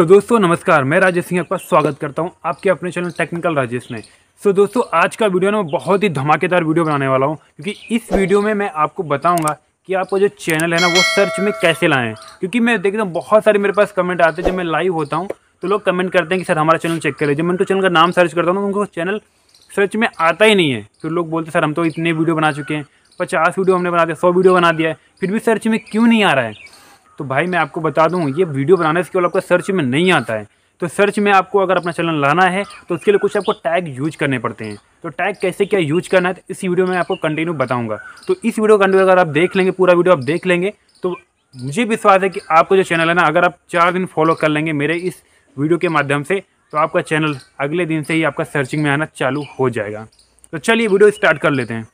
तो दोस्तों नमस्कार मैं राजेश सिंह आपका स्वागत करता हूं आपके अपने चैनल टेक्निकल राजेश में सो so, दोस्तों आज का वीडियो ना बहुत ही धमाकेदार वीडियो बनाने वाला हूं क्योंकि इस वीडियो में मैं आपको बताऊंगा कि आपको जो चैनल है ना वो सर्च में कैसे लाएँ क्योंकि मैं देखता हूँ बहुत सारे मेरे पास कमेंट आते हैं जब मैं लाइव होता हूँ तो लोग कमेंट करते हैं कि सर हमारा चैनल चेक करें जब मैं उनको चैनल का नाम सर्च करता हूँ तो उनको चैनल सर्च में आता ही नहीं है फिर तो लोग बोलते सर हम तो इतने वीडियो बना चुके हैं पचास वीडियो हमने बना दिया सौ वीडियो बना दिया है फिर भी सर्च में क्यों नहीं आ रहा है तो भाई मैं आपको बता दूँ ये वीडियो बनाने से केवल आपका सर्च में नहीं आता है तो सर्च में आपको अगर अपना चैनल लाना है तो उसके लिए कुछ आपको टैग यूज करने पड़ते हैं तो टैग कैसे क्या यूज करना है तो इस वीडियो में आपको कंटिन्यू बताऊंगा तो इस वीडियो कंटिन्यू अगर आप देख लेंगे पूरा वीडियो आप देख लेंगे तो मुझे विश्वास है कि आपको जो चैनल है ना अगर आप चार दिन फॉलो कर लेंगे मेरे इस वीडियो के माध्यम से तो आपका चैनल अगले दिन से ही आपका सर्चिंग में आना चालू हो जाएगा तो चलिए वीडियो स्टार्ट कर लेते हैं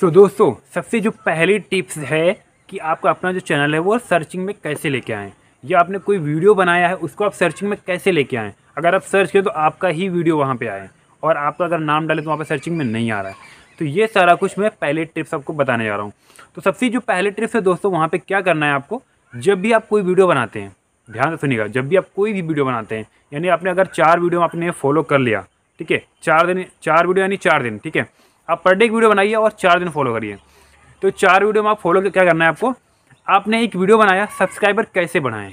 सो so, दोस्तों सबसे जो पहली टिप्स है कि आपका अपना जो चैनल है वो सर्चिंग में कैसे लेके आएँ या आपने कोई वीडियो बनाया है उसको आप सर्चिंग में कैसे लेके आएँ अगर आप सर्च करें तो आपका ही वीडियो वहाँ पर आए और आपका अगर नाम डालें तो वहाँ पर सर्चिंग में नहीं आ रहा है तो ये सारा कुछ मैं पहले टिप्स आपको बताने जा रहा हूँ तो सबसे जो पहले टिप्स है दोस्तों वहाँ पर क्या करना है आपको जब भी आप कोई वीडियो बनाते हैं ध्यान से सुनिएगा जब भी आप कोई भी वीडियो बनाते हैं यानी आपने अगर चार वीडियो आपने फॉलो कर लिया ठीक है चार दिन चार वीडियो यानी चार दिन ठीक है आप पर डे एक वीडियो बनाइए और चार दिन फॉलो करिए तो चार वीडियो में आप फॉलो क्या करना है आपको आपने एक वीडियो बनाया सब्सक्राइबर कैसे बढ़ाएं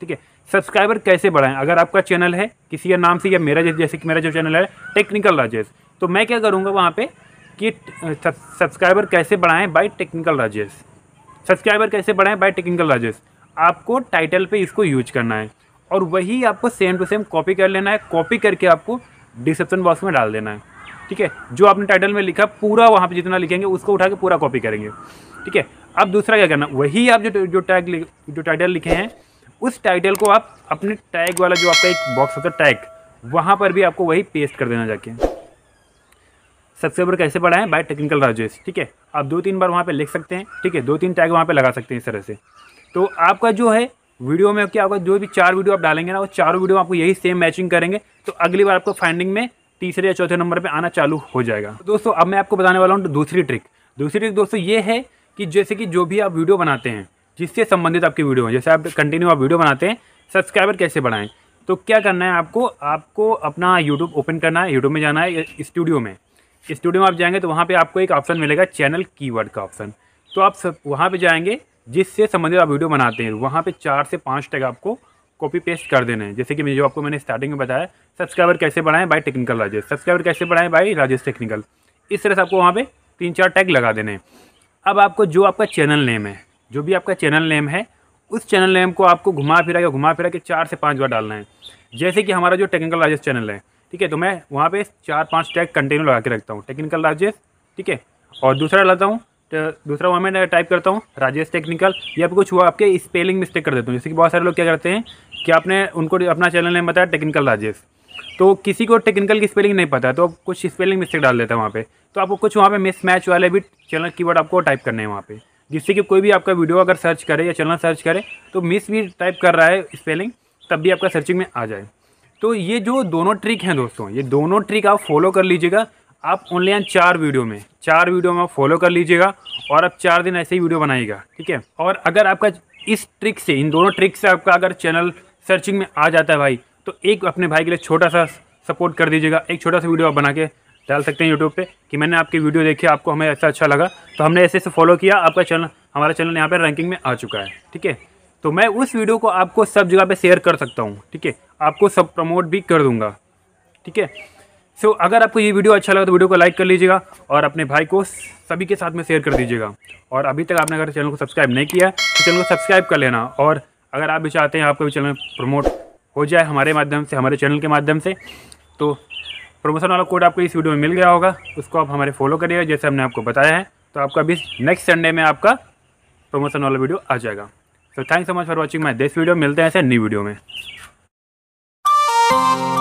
ठीक है सब्सक्राइबर कैसे बढ़ाएं अगर आपका चैनल है किसी के नाम से या मेरा जैसे कि मेरा जो चैनल है टेक्निकल राजेश तो मैं क्या करूँगा वहाँ पर कि सब्सक्राइबर कैसे बढ़ाएं बाई टेक्निकल राजेश सब्सक्राइबर कैसे बढ़ाएँ बाय टेक्निकल राजेश आपको टाइटल पे इसको यूज करना है और वही आपको सेम टू सेम कॉपी कर लेना है कॉपी करके आपको डिस्क्रिप्शन बॉक्स में डाल देना है ठीक है जो आपने टाइटल में लिखा पूरा वहाँ पर जितना लिखेंगे उसको उठा के पूरा कॉपी करेंगे ठीक है अब दूसरा क्या करना वही आप जो जो टैग जो टाइटल लिखे हैं उस टाइटल को आप अपने टैग वाला जो आपका एक बॉक्स होता है टैग वहाँ पर भी आपको वही पेस्ट कर देना जाके सब्सक्राइबर कैसे बढ़ाएं बाय टेक्निकल राजेश ठीक है आप दो तीन बार वहाँ पे लिख सकते हैं ठीक है दो तीन टैग वहाँ पे लगा सकते हैं इस तरह से तो आपका जो है वीडियो में क्या होगा जो भी चार वीडियो आप डालेंगे ना वो चारों वीडियो आपको यही सेम मैचिंग करेंगे तो अगली बार आपको फाइंडिंग में तीसरे या चौथे नंबर पर आना चालू हो जाएगा दोस्तों अब मैं आपको बताने वाला हूँ दूसरी ट्रिक दूसरी ट्रिक दोस्तों ये है कि जैसे कि जो भी आप वीडियो बनाते हैं जिससे संबंधित आपकी वीडियो है जैसे आप कंटिन्यू आप वीडियो बनाते हैं सब्सक्राइबर कैसे बढ़ाएं तो क्या करना है आपको आपको अपना यूट्यूब ओपन करना है यूट्यूब में जाना है स्टूडियो में स्टूडियो में आप जाएंगे तो वहाँ पे आपको एक ऑप्शन मिलेगा चैनल कीवर्ड का ऑप्शन तो आप सब वहाँ पे जाएंगे जिससे संबंधित आप वीडियो बनाते हैं वहाँ पर चार से पाँच टैग आपको कॉपी पेस्ट कर देना है जैसे कि मैं जो आपको मैंने स्टार्टिंग में बताया सब्सक्राइबर कैसे बढ़ाएं बाई टेक्निकल राजेश सब्सक्राइबर कैसे बढ़ाएं बाई राजेश टेक्निकल इस तरह से आपको वहाँ पर तीन चार टैग लगा देने हैं अब आपको जो आपका चैनल नेम है जो भी आपका चैनल नेम है उस चैनल नेम को आपको घुमा फिरा के घुमा फिरा के चार से पाँच बार डालना है जैसे कि हमारा जो टेक्निकल राजेश चैनल है ठीक है तो मैं वहाँ पर चार पाँच टैग कंटिन्यू लगा के रखता हूँ टेक्निकल राजेश ठीक है और दूसरा डालता हूँ तो दूसरा हुआ मैं टाइप करता हूँ राजेश टेक्निकल या फिर कुछ हुआ आपके स्पेलिंग मिस्टेक कर देता हूँ जैसे कि बहुत सारे लोग क्या करते हैं कि आपने उनको अपना चैनल नेम बताया टेक्निकल राजेश तो किसी को टेक्निकल की स्पेलिंग नहीं पता तो आप कुछ स्पेलिंग मिस्टेक डाल देता है वहाँ पर तो आपको कुछ वहाँ पे मिस मैच वाले भी चैनल वर्ड आपको टाइप करने हैं वहाँ पर जिससे कि कोई भी आपका वीडियो अगर सर्च करे या चैनल सर्च करे तो मिस भी टाइप कर रहा है स्पेलिंग तब भी आपका सर्चिंग में आ जाए तो ये जो दोनों ट्रिक हैं दोस्तों ये दोनों ट्रिक आप फॉलो कर लीजिएगा आप ओनली ऑन चार वीडियो में चार वीडियो में फॉलो कर लीजिएगा और आप चार दिन ऐसे ही वीडियो बनाइएगा ठीक है और अगर आपका इस ट्रिक से इन दोनों ट्रिक से आपका अगर चैनल सर्चिंग में आ जाता है भाई तो एक अपने भाई के लिए छोटा सा सपोर्ट कर दीजिएगा एक छोटा सा वीडियो आप बना के डाल सकते हैं यूट्यूब पे कि मैंने आपकी वीडियो देखी आपको हमें ऐसा अच्छा लगा तो हमने ऐसे ऐसे फॉलो किया आपका चैनल हमारा चैनल यहाँ पर रैंकिंग में आ चुका है ठीक है तो मैं उस वीडियो को आपको सब जगह पे शेयर कर सकता हूँ ठीक है आपको सब प्रमोट भी कर दूँगा ठीक है सो so, अगर आपको ये वीडियो अच्छा लगा तो वीडियो को लाइक कर लीजिएगा और अपने भाई को सभी के साथ में शेयर कर दीजिएगा और अभी तक आपने अगर चैनल को सब्सक्राइब नहीं किया तो चैनल को सब्सक्राइब कर लेना और अगर आप भी चाहते हैं आपका भी चैनल प्रमोट हो जाए हमारे माध्यम से हमारे चैनल के माध्यम से तो प्रमोशन वाला कोड आपको इस वीडियो में मिल गया होगा उसको आप हमारे फॉलो करिएगा जैसे हमने आपको बताया है तो आपका अभी नेक्स्ट संडे में आपका प्रमोशन वाला वीडियो आ जाएगा so thank so much for watching my this video मिलते हैं ऐसे न्यू वीडियो में